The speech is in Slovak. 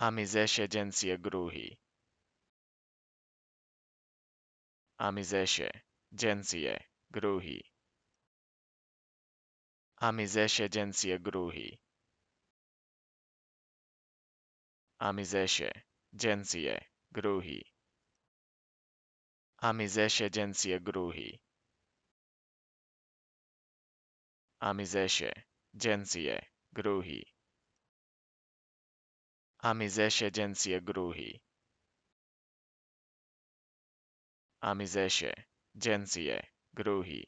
Amizeşe Gruhi Amizeşe Gensie Gruhi Amizeşe Gensie Gruhi Amizeşe Gensie Gruhi Amizeşe Gensie Gruhi Amizeşe Gensie Gruhi Amizes agencia gruhi. Amizes agencia gruhi.